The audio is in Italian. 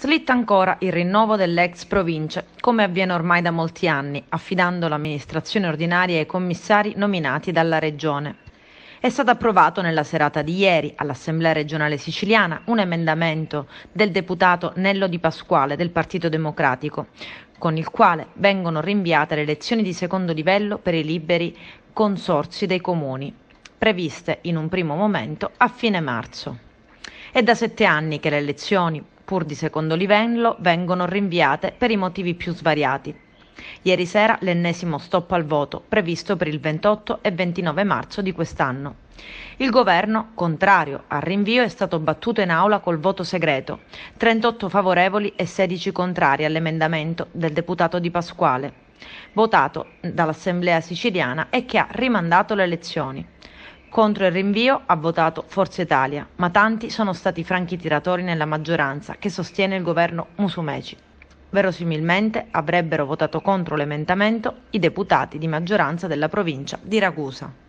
Slitta ancora il rinnovo dell'ex province, come avviene ormai da molti anni, affidando l'amministrazione ordinaria ai commissari nominati dalla Regione. È stato approvato nella serata di ieri all'Assemblea regionale siciliana un emendamento del deputato Nello Di Pasquale del Partito Democratico, con il quale vengono rinviate le elezioni di secondo livello per i liberi consorsi dei comuni, previste in un primo momento a fine marzo. È da sette anni che le elezioni pur di secondo livello, vengono rinviate per i motivi più svariati. Ieri sera l'ennesimo stop al voto, previsto per il 28 e 29 marzo di quest'anno. Il governo, contrario al rinvio, è stato battuto in aula col voto segreto, 38 favorevoli e 16 contrari all'emendamento del deputato Di Pasquale, votato dall'Assemblea siciliana e che ha rimandato le elezioni. Contro il rinvio ha votato Forza Italia, ma tanti sono stati i franchi tiratori nella maggioranza che sostiene il governo Musumeci. Verosimilmente avrebbero votato contro l'emendamento i deputati di maggioranza della provincia di Ragusa.